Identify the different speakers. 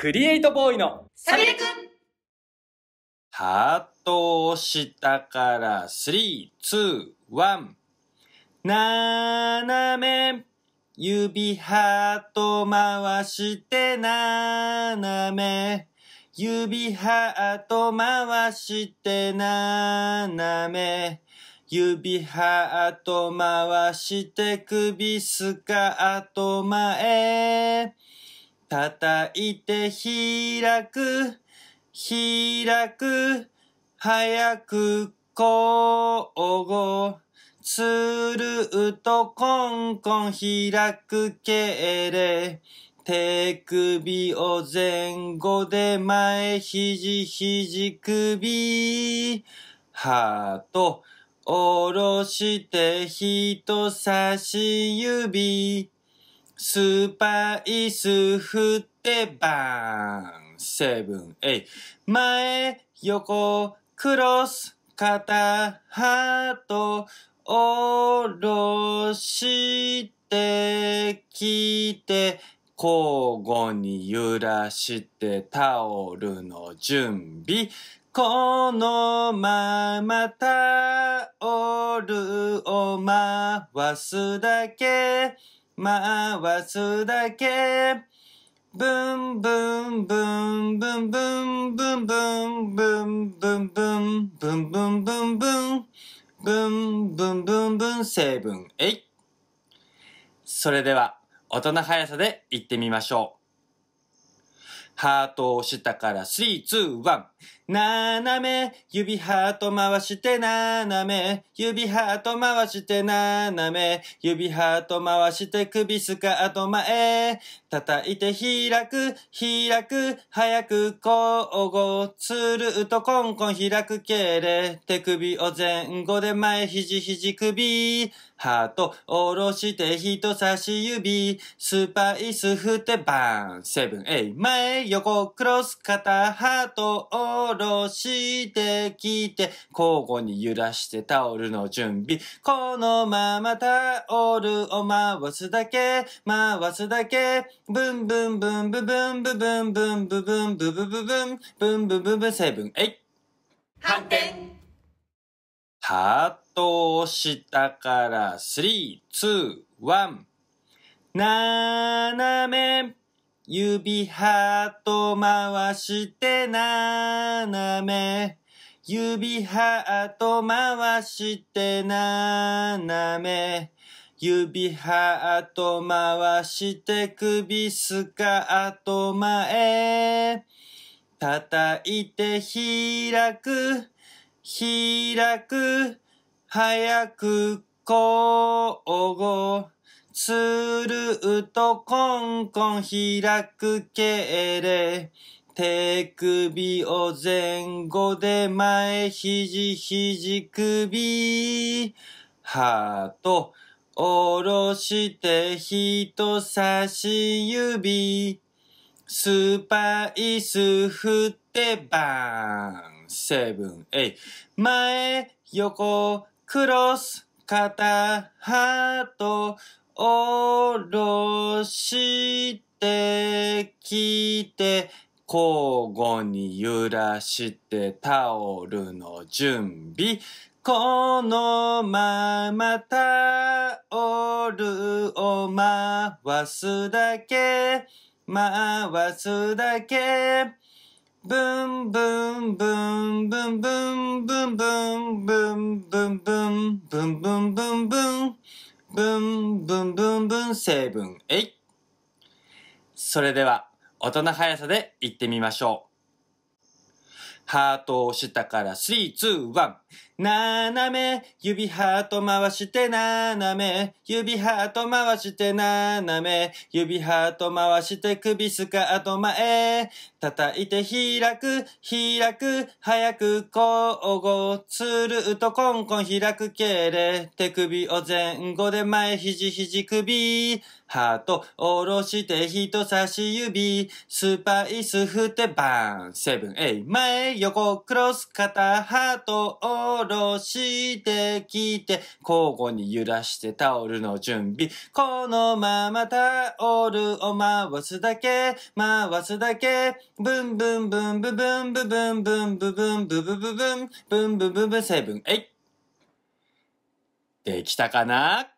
Speaker 1: クリエイトボーイのサビレくんハートを下から3、2、1斜め指ハート回して斜め指ハート回して斜め指ハート回して首スカート前叩いて開く、開く、早く交互。つるとコンコン開くけれ。手首を前後で前肘肘首。ハート、下ろして人差し指。スパイス振ってバーンセブンエイ前横クロス肩ハート下ろしてきて交互に揺らしてタオルの準備このままタオルを回すだけ回すだけ。ブンブンブンブンブンブンブンブンブンブンブンブンブンブンブンブンブンブン成分えいそれでは音の速さでいってみましょうハートを下から3、2、1斜め、指ハート回して斜め、指ハート回して斜め、指ハート回して首スカート前、叩いて開く、開く、早く交互、つるとコンコン開くけれ、手首を前後で前肘肘首、ハート下ろして人差し指、スパイス振ってバーン、セブン、エイ、前、横、クロス、肩、ハート、下ろろしてきて、交互に揺らしてタオルの準備。このままタオルを回すだけ、回すだけ。ブンブンブンブンブンブンブンブンブンブンブンブンブンブンブンブンブンセブンエイ。反転ハートを下からスリー、ツー、ワン。斜め。指ハート回して斜め。指ハート回して斜め。指ハート回して首スカート前。叩いて開く、開く、早く交互。つるとコンコン開くけれ。手首を前後で前肘肘首。ハート、おろして人差し指。スパイス振ってバーン。セブン、エイ。前、横、クロス、肩、ハート、おろしてきて、交互に揺らしてタオルの準備。このままタオルを回すだけ、回すだけ。ブンブンブンブンブンブンブンブンブンブンブンブンブンブンブンブンブンブン成分えいそれでは音の速さでいってみましょうハートを下から3、2、1。斜め、指ハート回して斜め、指ハート回して斜め、指ハート回して首スカート前、叩いて開く、開く、早く交互、つるっとコンコン開くけれ、手首を前後で前肘肘首、ハート、おろして人差し指、スパイス振ってバーン、セブン、エイ、前、横、クロス、肩、ハート、おろしてきて、交互に揺らしてタオルの準備。このままタオルを回すだけ、回すだけ、ブンブンブンブンブンブンブンブンブンブンブンブンブンブンブンブンブンブンセブン、エイ。できたかな